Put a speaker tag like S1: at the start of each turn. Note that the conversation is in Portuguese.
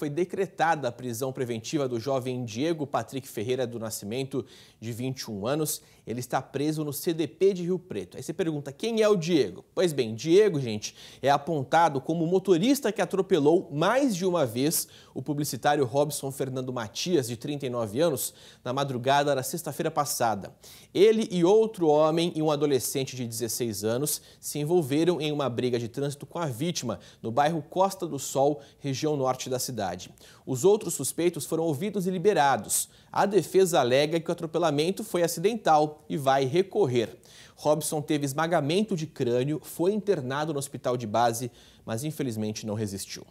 S1: foi decretada a prisão preventiva do jovem Diego Patrick Ferreira do Nascimento, de 21 anos. Ele está preso no CDP de Rio Preto. Aí você pergunta quem é o Diego? Pois bem, Diego, gente, é apontado como o motorista que atropelou mais de uma vez o publicitário Robson Fernando Matias, de 39 anos, na madrugada da sexta-feira passada. Ele e outro homem e um adolescente de 16 anos se envolveram em uma briga de trânsito com a vítima no bairro Costa do Sol, região norte da cidade cidade. Os outros suspeitos foram ouvidos e liberados. A defesa alega que o atropelamento foi acidental e vai recorrer. Robson teve esmagamento de crânio, foi internado no hospital de base, mas infelizmente não resistiu.